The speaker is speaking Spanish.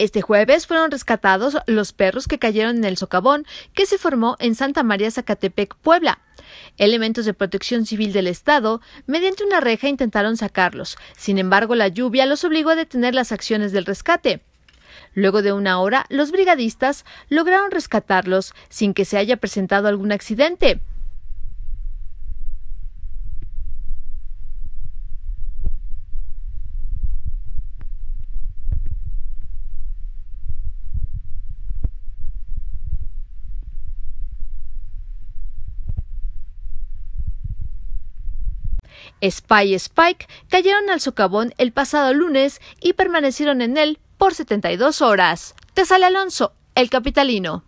Este jueves fueron rescatados los perros que cayeron en el socavón que se formó en Santa María Zacatepec, Puebla. Elementos de protección civil del Estado, mediante una reja, intentaron sacarlos. Sin embargo, la lluvia los obligó a detener las acciones del rescate. Luego de una hora, los brigadistas lograron rescatarlos sin que se haya presentado algún accidente. Spy y Spike cayeron al socavón el pasado lunes y permanecieron en él por 72 horas. Te sale Alonso, el capitalino.